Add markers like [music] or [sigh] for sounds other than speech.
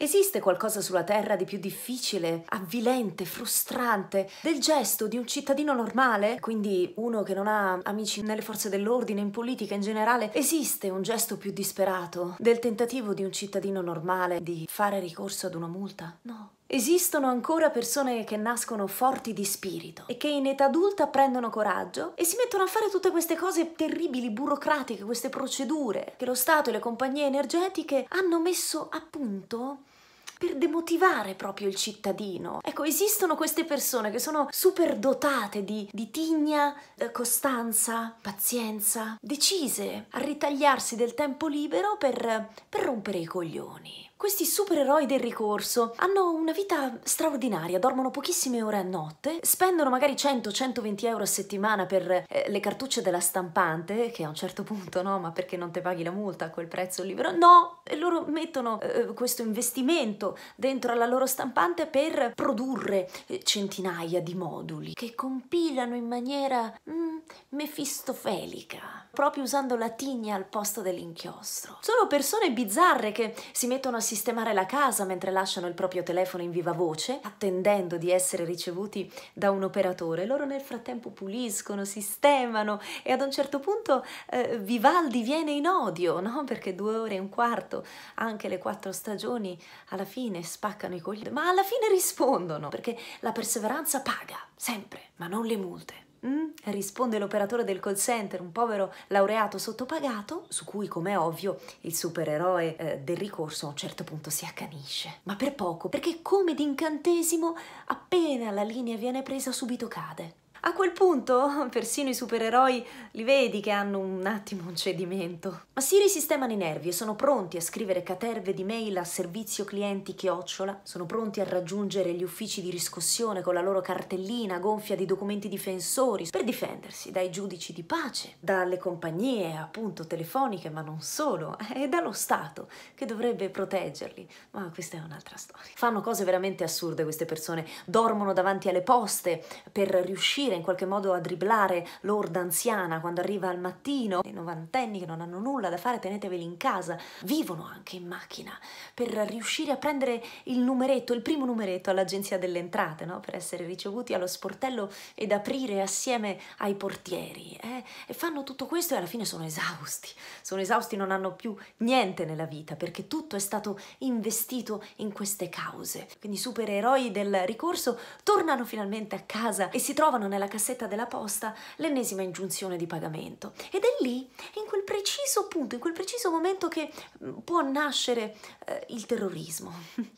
Esiste qualcosa sulla Terra di più difficile, avvilente, frustrante del gesto di un cittadino normale? Quindi uno che non ha amici nelle forze dell'ordine, in politica in generale, esiste un gesto più disperato del tentativo di un cittadino normale di fare ricorso ad una multa? No. Esistono ancora persone che nascono forti di spirito e che in età adulta prendono coraggio e si mettono a fare tutte queste cose terribili, burocratiche, queste procedure che lo Stato e le compagnie energetiche hanno messo a punto per demotivare proprio il cittadino. Ecco, esistono queste persone che sono super dotate di, di tigna, eh, costanza, pazienza, decise a ritagliarsi del tempo libero per, per rompere i coglioni. Questi supereroi del ricorso hanno una vita straordinaria, dormono pochissime ore a notte, spendono magari 100-120 euro a settimana per eh, le cartucce della stampante, che a un certo punto no, ma perché non te paghi la multa a quel prezzo il libro? No, e loro mettono eh, eh, questo investimento dentro alla loro stampante per produrre eh, centinaia di moduli che compilano in maniera... Mm, mefistofelica, proprio usando la tigna al posto dell'inchiostro. Sono persone bizzarre che si mettono a sistemare la casa mentre lasciano il proprio telefono in viva voce, attendendo di essere ricevuti da un operatore. Loro nel frattempo puliscono, sistemano e ad un certo punto eh, Vivaldi viene in odio, no? Perché due ore e un quarto, anche le quattro stagioni, alla fine spaccano i coglioni, ma alla fine rispondono, perché la perseveranza paga, sempre, ma non le multe. Mm? Risponde l'operatore del call center, un povero laureato sottopagato, su cui, come ovvio, il supereroe eh, del ricorso a un certo punto si accanisce. Ma per poco, perché come d'incantesimo, appena la linea viene presa subito cade. A quel punto, [laughs] persino i supereroi li vedi che hanno un attimo un cedimento. Ma si risistemano i nervi e sono pronti a scrivere caterve di mail a servizio clienti chiocciola, sono pronti a raggiungere gli uffici di riscossione con la loro cartellina gonfia di documenti difensori per difendersi dai giudici di pace, dalle compagnie appunto telefoniche, ma non solo, eh, e dallo Stato che dovrebbe proteggerli. Ma questa è un'altra storia. Fanno cose veramente assurde queste persone, dormono davanti alle poste per riuscire in qualche modo a driblare l'orda anziana quando arriva al mattino, i novantenni che non hanno nulla da fare, teneteveli in casa, vivono anche in macchina per riuscire a prendere il numeretto, il primo numeretto all'agenzia delle entrate, no? per essere ricevuti allo sportello ed aprire assieme ai portieri. Eh? E fanno tutto questo e alla fine sono esausti, sono esausti, non hanno più niente nella vita perché tutto è stato investito in queste cause. Quindi i supereroi del ricorso tornano finalmente a casa e si trovano nella nella cassetta della posta l'ennesima ingiunzione di pagamento. Ed è lì, in quel preciso punto, in quel preciso momento che mm, può nascere eh, il terrorismo. [laughs]